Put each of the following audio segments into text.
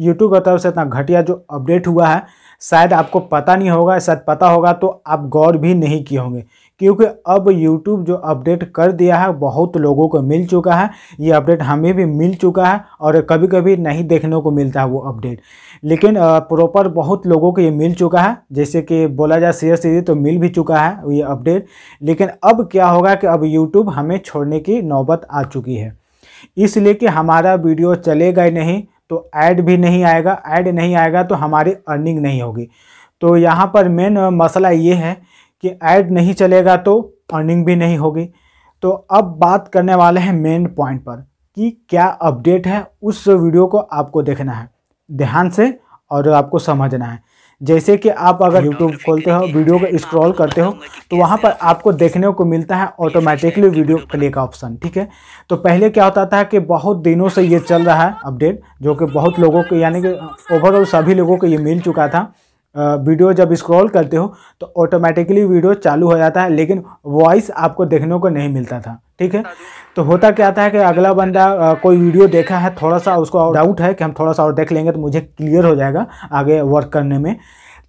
YouTube की तरफ से इतना घटिया जो अपडेट हुआ है शायद आपको पता नहीं होगा शायद पता होगा तो आप गौर भी नहीं किए होंगे क्योंकि अब YouTube जो अपडेट कर दिया है बहुत लोगों को मिल चुका है ये अपडेट हमें भी मिल चुका है और कभी कभी नहीं देखने को मिलता है वो अपडेट लेकिन प्रॉपर बहुत लोगों को ये मिल चुका है जैसे कि बोला जाए सीधे सीधे तो मिल भी चुका है ये अपडेट लेकिन अब क्या होगा कि अब यूट्यूब हमें छोड़ने की नौबत आ चुकी है इसलिए कि हमारा वीडियो चलेगा ही नहीं तो ऐड भी नहीं आएगा ऐड नहीं आएगा तो हमारी अर्निंग नहीं होगी तो यहाँ पर मेन मसला ये है कि ऐड नहीं चलेगा तो अर्निंग भी नहीं होगी तो अब बात करने वाले हैं मेन पॉइंट पर कि क्या अपडेट है उस वीडियो को आपको देखना है ध्यान से और आपको समझना है जैसे कि आप अगर यूट्यूब खोलते हो वीडियो को स्क्रॉल करते हो तो वहाँ पर आपको देखने को मिलता है ऑटोमेटिकली वीडियो प्ले का ऑप्शन ठीक है तो पहले क्या होता था कि बहुत दिनों से ये चल रहा है अपडेट जो कि बहुत लोगों को यानी कि ओवरऑल सभी लोगों को ये मिल चुका था वीडियो जब स्क्रॉल करते हो तो ऑटोमेटिकली वीडियो चालू हो जाता है लेकिन वॉइस आपको देखने को नहीं मिलता था ठीक है तो होता क्या था कि अगला बंदा कोई वीडियो देखा है थोड़ा सा उसको डाउट है कि हम थोड़ा सा और देख लेंगे तो मुझे क्लियर हो जाएगा आगे वर्क करने में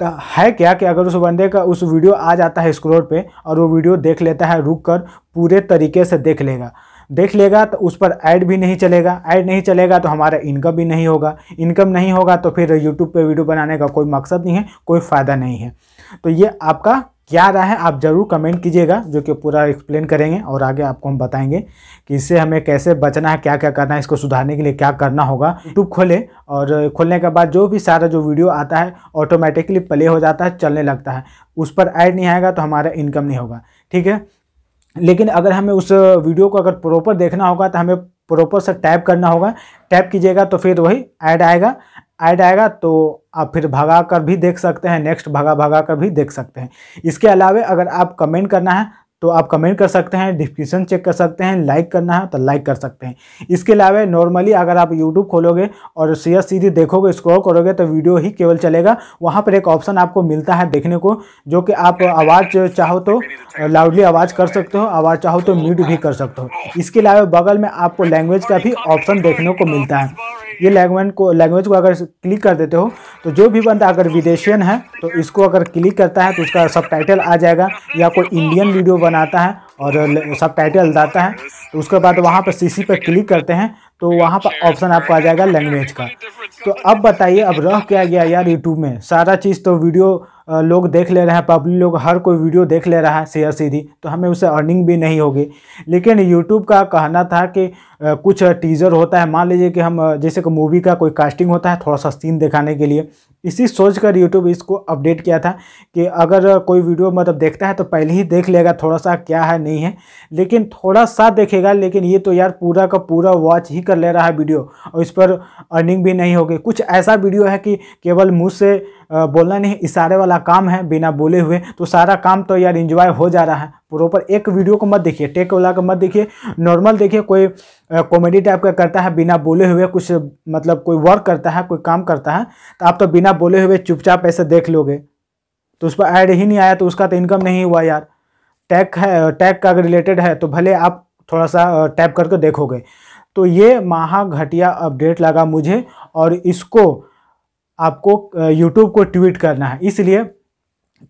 तो है क्या कि अगर उस बंदे का उस वीडियो आ जाता है स्क्रोल पे और वो वीडियो देख लेता है रुक कर पूरे तरीके से देख लेगा देख लेगा तो उस पर ऐड भी नहीं चलेगा ऐड नहीं चलेगा तो हमारा इनकम भी नहीं होगा इनकम नहीं होगा तो फिर यूट्यूब पर वीडियो बनाने का कोई मकसद नहीं है कोई फ़ायदा नहीं है तो ये आपका क्या रहा है आप ज़रूर कमेंट कीजिएगा जो कि पूरा एक्सप्लेन करेंगे और आगे आपको हम बताएंगे कि इससे हमें कैसे बचना है क्या क्या करना है इसको सुधारने के लिए क्या करना होगा यूट्यूब खोले और खोलने के बाद जो भी सारा जो वीडियो आता है ऑटोमेटिकली प्ले हो जाता है चलने लगता है उस पर ऐड नहीं आएगा तो हमारा इनकम नहीं होगा ठीक है लेकिन अगर हमें उस वीडियो को अगर प्रॉपर देखना होगा तो हमें प्रॉपर से टैप करना होगा टैप कीजिएगा तो फिर वही ऐड आएगा ऐड आएगा तो आप फिर भगा कर भी देख सकते हैं नेक्स्ट भगा भगा कर भी देख सकते हैं इसके अलावा अगर आप कमेंट करना है तो आप कमेंट कर सकते हैं डिस्क्रिप्शन चेक कर सकते हैं लाइक करना है तो लाइक कर सकते हैं इसके अलावा नॉर्मली अगर आप यूट्यूब खोलोगे और सीधा सीधे देखोगे स्क्रॉल करोगे तो वीडियो ही केवल चलेगा वहाँ पर एक ऑप्शन आपको मिलता है देखने को जो कि आप आवाज़ चाहो तो लाउडली आवाज़ कर सकते हो आवाज़ चाहो तो म्यूट भी कर सकते हो इसके अलावा बगल में आपको लैंग्वेज का भी ऑप्शन देखने को मिलता है ये लैंग्वेज को लैंग्वेज को अगर क्लिक कर देते हो तो जो भी बंदा अगर विदेशियन है तो इसको अगर क्लिक करता है तो उसका सब आ जाएगा या कोई इंडियन वीडियो बनाता है और सब टाइटल डालता है तो उसके बाद वहाँ पर सीसी पर क्लिक करते हैं तो वहाँ पर ऑप्शन आपको आ जाएगा लैंग्वेज का तो अब बताइए अब रह क्या गया यार यूट्यूब में सारा चीज़ तो वीडियो लोग देख ले रहे हैं पब्लिक लोग हर कोई वीडियो देख ले रहा है सीधा सीधी तो हमें उससे अर्निंग भी नहीं होगी लेकिन यूट्यूब का कहना था कि कुछ टीज़र होता है मान लीजिए कि हम जैसे कि मूवी का कोई कास्टिंग होता है थोड़ा सा सीन दिखाने के लिए इसी सोच कर यूट्यूब इसको अपडेट किया था कि अगर कोई वीडियो मतलब देखता है तो पहले ही देख लेगा थोड़ा सा क्या है नहीं है लेकिन थोड़ा सा देखेगा लेकिन ये तो यार पूरा का पूरा वॉच ही कर ले रहा है वीडियो और इस पर अर्निंग भी नहीं होगी कुछ ऐसा वीडियो है कि केवल मुँह से बोलना नहीं इशारे वाला काम है बिना बोले हुए तो सारा काम तो यार इन्जॉय हो जा रहा है प्रॉपर एक वीडियो को मत देखिए टेक वाला का मत देखिए नॉर्मल देखिए कोई कॉमेडी टाइप का करता है बिना बोले हुए कुछ मतलब कोई वर्क करता है कोई काम करता है तो आप तो बिना बोले हुए चुपचाप ऐसे देख लोगे तो उस पर ऐड ही नहीं आया तो उसका तो इनकम नहीं हुआ यार टैग है टैग का अगर रिलेटेड है तो भले आप थोड़ा सा टैप करके देखोगे तो ये महा घटिया अपडेट लगा मुझे और इसको आपको यूट्यूब को ट्वीट करना है इसलिए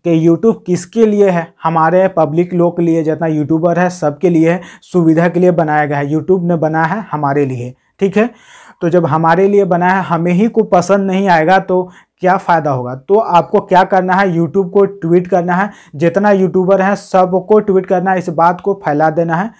कि यूट्यूब किसके लिए है हमारे पब्लिक लोग के लिए जितना यूट्यूबर है सबके लिए सुविधा के लिए बनाया गया है यूट्यूब ने बना है हमारे लिए ठीक है तो जब हमारे लिए बना है हमें ही को पसंद नहीं आएगा तो क्या फ़ायदा होगा तो आपको क्या करना है यूट्यूब को ट्वीट करना है जितना यूट्यूबर है सबको ट्वीट करना है इस बात को फैला देना है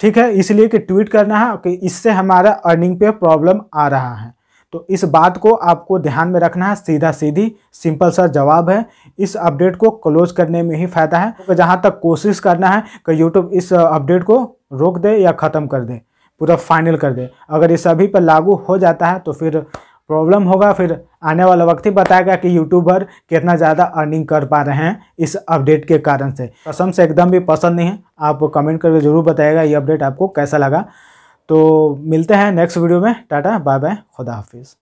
ठीक है इसलिए कि ट्वीट करना है कि इससे हमारा अर्निंग पे प्रॉब्लम आ रहा है तो इस बात को आपको ध्यान में रखना है सीधा सीधी सिंपल सा जवाब है इस अपडेट को क्लोज करने में ही फ़ायदा है तो जहाँ तक कोशिश करना है कि यूट्यूब इस अपडेट को रोक दे या ख़त्म कर दे पूरा फाइनल कर दे अगर ये सभी पर लागू हो जाता है तो फिर प्रॉब्लम होगा फिर आने वाला वक्त ही बताएगा कि यूट्यूबर कितना ज़्यादा अर्निंग कर पा रहे हैं इस अपडेट के कारण से कसम से एकदम भी पसंद नहीं है आप कमेंट करके ज़रूर बताएगा ये अपडेट आपको कैसा लगा तो मिलते हैं नेक्स्ट वीडियो में टाटा बाय बाय खुदा हाफिज़